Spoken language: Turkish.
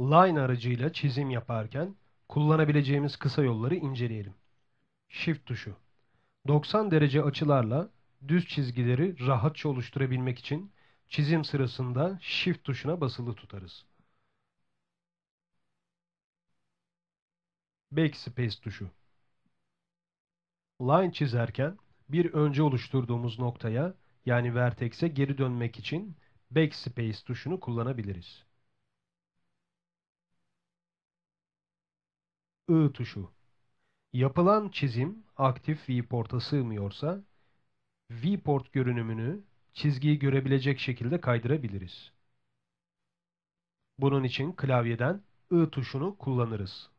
Line aracıyla çizim yaparken kullanabileceğimiz kısa yolları inceleyelim. Shift tuşu. 90 derece açılarla düz çizgileri rahatça oluşturabilmek için çizim sırasında Shift tuşuna basılı tutarız. Backspace tuşu. Line çizerken bir önce oluşturduğumuz noktaya yani vertex'e geri dönmek için Backspace tuşunu kullanabiliriz. I tuşu. Yapılan çizim aktif viewport'a sığmıyorsa viewport görünümünü çizgiyi görebilecek şekilde kaydırabiliriz. Bunun için klavyeden I tuşunu kullanırız.